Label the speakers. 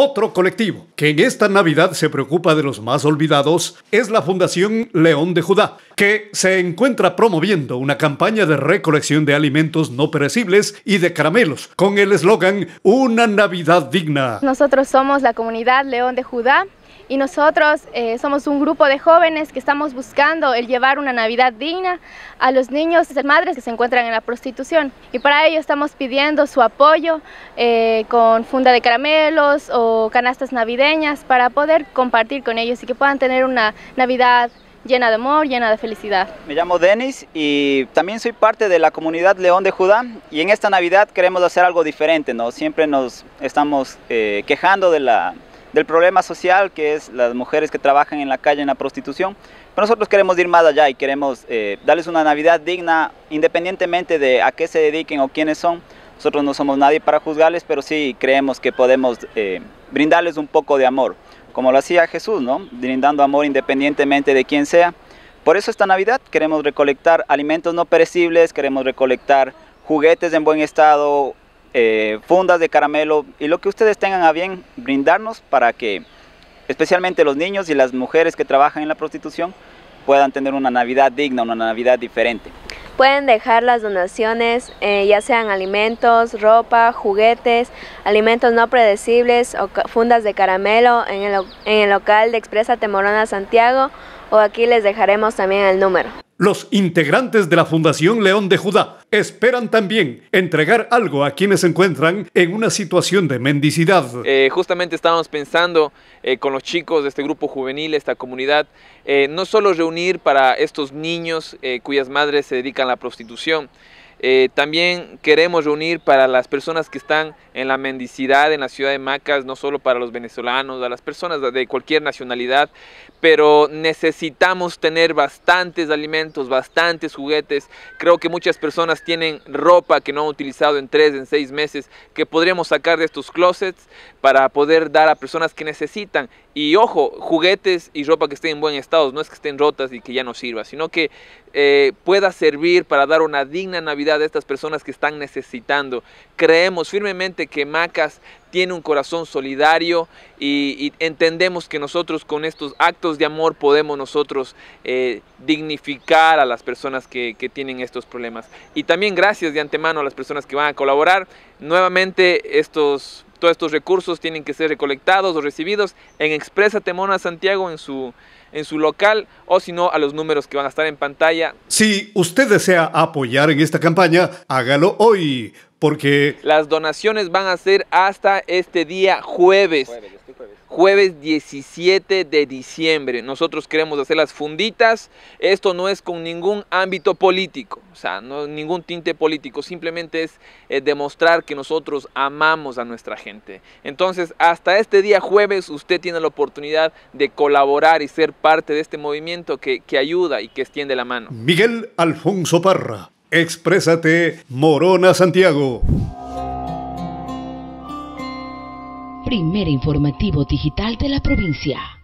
Speaker 1: Otro colectivo que en esta Navidad se preocupa de los más olvidados es la Fundación León de Judá, que se encuentra promoviendo una campaña de recolección de alimentos no perecibles y de caramelos con el eslogan Una Navidad digna.
Speaker 2: Nosotros somos la comunidad León de Judá y nosotros eh, somos un grupo de jóvenes que estamos buscando el llevar una Navidad digna a los niños y madres que se encuentran en la prostitución. Y para ello estamos pidiendo su apoyo eh, con funda de caramelos o canastas navideñas para poder compartir con ellos y que puedan tener una Navidad llena de amor, llena de felicidad.
Speaker 3: Me llamo Denis y también soy parte de la comunidad León de Judá y en esta Navidad queremos hacer algo diferente, ¿no? Siempre nos estamos eh, quejando de la el problema social que es las mujeres que trabajan en la calle en la prostitución. Pero nosotros queremos ir más allá y queremos eh, darles una Navidad digna independientemente de a qué se dediquen o quiénes son. Nosotros no somos nadie para juzgarles, pero sí creemos que podemos eh, brindarles un poco de amor, como lo hacía Jesús, ¿no? brindando amor independientemente de quién sea. Por eso esta Navidad queremos recolectar alimentos no perecibles, queremos recolectar juguetes en buen estado, eh, fundas de caramelo y lo que ustedes tengan a bien brindarnos para que especialmente los niños y las mujeres que trabajan en la prostitución puedan tener una Navidad digna, una Navidad diferente.
Speaker 2: Pueden dejar las donaciones, eh, ya sean alimentos, ropa, juguetes, alimentos no predecibles o fundas de caramelo en el, en el local de Expresa Temorona Santiago o aquí les dejaremos también el número.
Speaker 1: Los integrantes de la Fundación León de Judá esperan también entregar algo a quienes se encuentran en una situación de mendicidad.
Speaker 4: Eh, justamente estábamos pensando eh, con los chicos de este grupo juvenil, esta comunidad, eh, no solo reunir para estos niños cuyas madres se dedican a la prostitución, eh, también queremos reunir para las personas que están en la mendicidad en la ciudad de Macas, no solo para los venezolanos, a las personas de cualquier nacionalidad, pero necesitamos tener bastantes alimentos, bastantes juguetes. Creo que muchas personas tienen ropa que no han utilizado en tres, en seis meses, que podríamos sacar de estos closets para poder dar a personas que necesitan. Y ojo, juguetes y ropa que estén en buen estado, no es que estén rotas y que ya no sirva, sino que eh, pueda servir para dar una digna Navidad de estas personas que están necesitando. Creemos firmemente que Macas tiene un corazón solidario y, entendemos que nosotros con estos actos de amor podemos nosotros eh, dignificar a las personas que, que tienen estos problemas. Y también gracias de antemano a las personas que van a colaborar. Nuevamente estos todos estos recursos tienen que ser recolectados o recibidos en Expresa Temona Santiago en su, en su local o si no a los números que van a estar en pantalla.
Speaker 1: Si usted desea apoyar en esta campaña, hágalo hoy. Porque
Speaker 4: las donaciones van a ser hasta este día jueves jueves 17 de diciembre. Nosotros queremos hacer las funditas. Esto no es con ningún ámbito político, o sea, no ningún tinte político. Simplemente es eh, demostrar que nosotros amamos a nuestra gente. Entonces, hasta este día jueves usted tiene la oportunidad de colaborar y ser parte de este movimiento que, que ayuda y que extiende la mano.
Speaker 1: Miguel Alfonso Parra, exprésate, Morona Santiago.
Speaker 4: primer informativo digital de la
Speaker 3: provincia.